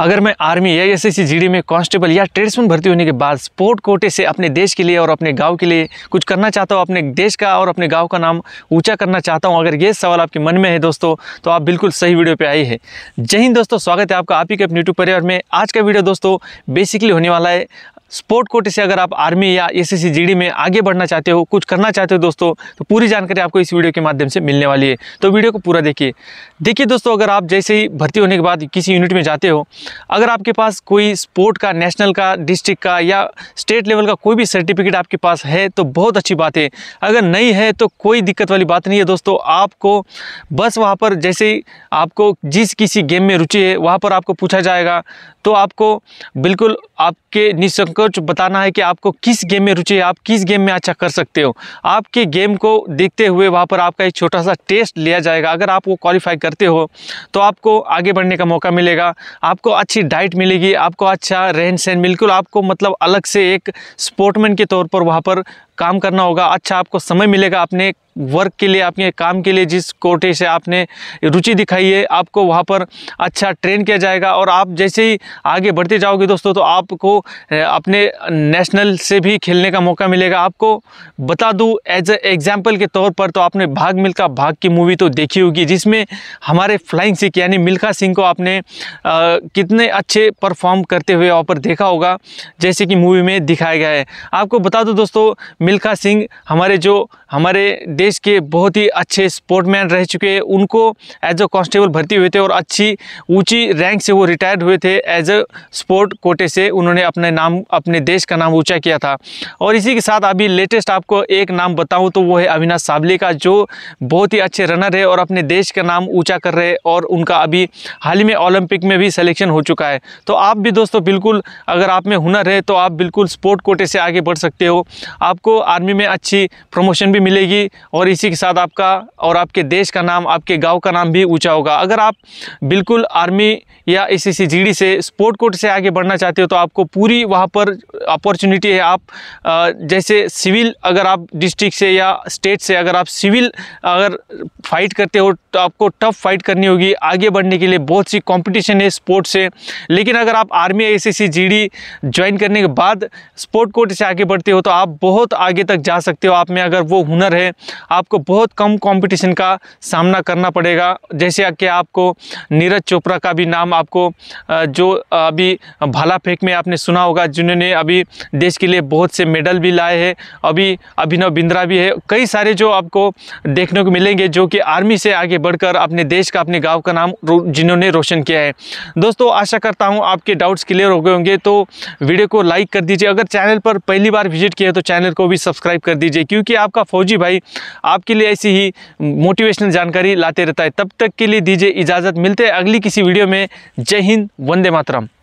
अगर मैं आर्मी या एस जीडी में कांस्टेबल या ट्रेड्समैन भर्ती होने के बाद स्पोर्ट कोटे से अपने देश के लिए और अपने गाँव के लिए कुछ करना चाहता हूँ अपने देश का और अपने गाँव का नाम ऊँचा करना चाहता हूँ अगर ये सवाल आपके मन में है दोस्तों तो आप बिल्कुल सही वीडियो पर आई है जय हिंद दोस्तों स्वागत है आपका आप ही के अपने यूट्यूब परिवार में आज का वीडियो दोस्तों बेसिकली होने वाला है स्पोर्ट कोटे से अगर आप आर्मी या एस एस में आगे बढ़ना चाहते हो कुछ करना चाहते हो दोस्तों तो पूरी जानकारी आपको इस वीडियो के माध्यम से मिलने वाली है तो वीडियो को पूरा देखिए देखिए दोस्तों अगर आप जैसे ही भर्ती होने के बाद किसी यूनिट में जाते हो अगर आपके पास कोई स्पोर्ट का नेशनल का डिस्ट्रिक्ट का या स्टेट लेवल का कोई भी सर्टिफिकेट आपके पास है तो बहुत अच्छी बात है अगर नहीं है तो कोई दिक्कत वाली बात नहीं है दोस्तों आपको बस वहाँ पर जैसे ही आपको जिस किसी गेम में रुचि है वहाँ पर आपको पूछा जाएगा तो आपको बिल्कुल आपके निसंकोच बताना है कि आपको किस गेम में रुचि है आप किस गेम में अच्छा कर सकते हो आपके गेम को देखते हुए वहाँ पर आपका एक छोटा सा टेस्ट लिया जाएगा अगर आप वो क्वालिफाई करते हो तो आपको आगे बढ़ने का मौका मिलेगा आपको अच्छी डाइट मिलेगी आपको अच्छा रहन सहन बिल्कुल आपको मतलब अलग से एक स्पोर्टमैन के तौर पर वहाँ पर काम करना होगा अच्छा आपको समय मिलेगा अपने वर्क के लिए अपने काम के लिए जिस कोटे से आपने रुचि दिखाई है आपको वहाँ पर अच्छा ट्रेन किया जाएगा और आप जैसे ही आगे बढ़ते जाओगे दोस्तों तो आपको अपने नेशनल से भी खेलने का मौका मिलेगा आपको बता दूँ एज ए एग्जाम्पल के तौर पर तो आपने भाग मिल्खा भाग की मूवी तो देखी होगी जिसमें हमारे फ्लाइंग सिख यानी मिल्खा सिंह को आपने आ, कितने अच्छे परफॉर्म करते हुए वहाँ पर देखा होगा जैसे कि मूवी में दिखाया गया है आपको बता दूँ दोस्तों मिल्खा सिंह हमारे जो हमारे देश के बहुत ही अच्छे स्पोर्टमैन रह चुके हैं उनको एज अ कांस्टेबल भर्ती हुए थे और अच्छी ऊंची रैंक से वो रिटायर्ड हुए थे एज अ स्पोर्ट कोटे से उन्होंने अपने नाम अपने देश का नाम ऊँचा किया था और इसी के साथ अभी लेटेस्ट आपको एक नाम बताऊँ तो वो है अविनाश साबले का जो बहुत ही अच्छे रनर है और अपने देश का नाम ऊँचा कर रहे और उनका अभी हाल ही में ओलंपिक में भी सलेक्शन हो चुका है तो आप भी दोस्तों बिल्कुल अगर आप में हुनर है तो आप बिल्कुल स्पोर्ट कोटे से आगे बढ़ सकते हो आपको आर्मी में अच्छी प्रमोशन भी मिलेगी और इसी के साथ आपका और आपके देश का नाम आपके गाँव का नाम भी ऊंचा होगा अगर आप बिल्कुल आर्मी या इसी सी से स्पोर्ट कोर्ट से आगे बढ़ना चाहते हो तो आपको पूरी वहाँ पर अपॉर्चुनिटी है आप जैसे सिविल अगर आप डिस्ट्रिक्ट से या स्टेट से अगर आप सिविल अगर फाइट करते हो तो आपको टफ फाइट करनी होगी आगे बढ़ने के लिए बहुत सी कंपटीशन है स्पोर्ट से लेकिन अगर आप आर्मी एस सी ज्वाइन करने के बाद स्पोर्ट कोर्ट से आगे बढ़ते हो तो आप बहुत आगे तक जा सकते हो आप में अगर वो हुनर है आपको बहुत कम कंपटीशन का सामना करना पड़ेगा जैसे कि आपको नीरज चोपड़ा का भी नाम आपको जो अभी भाला फेंक में आपने सुना होगा जिन्होंने अभी देश के लिए बहुत से मेडल भी लाए हैं अभी अभिनव बिंद्रा भी है कई सारे जो आपको देखने को मिलेंगे जो कि आर्मी से आगे बढ़कर अपने देश का अपने गाँव का नाम जिन्होंने रोशन किया है दोस्तों आशा करता हूँ आपके डाउट्स क्लियर हो गए होंगे तो वीडियो को लाइक कर दीजिए अगर चैनल पर पहली बार विजिट किया तो चैनल को भी भी सब्सक्राइब कर दीजिए क्योंकि आपका फौजी भाई आपके लिए ऐसी ही मोटिवेशनल जानकारी लाते रहता है तब तक के लिए दीजिए इजाज़त मिलते हैं अगली किसी वीडियो में जय हिंद वंदे मातरम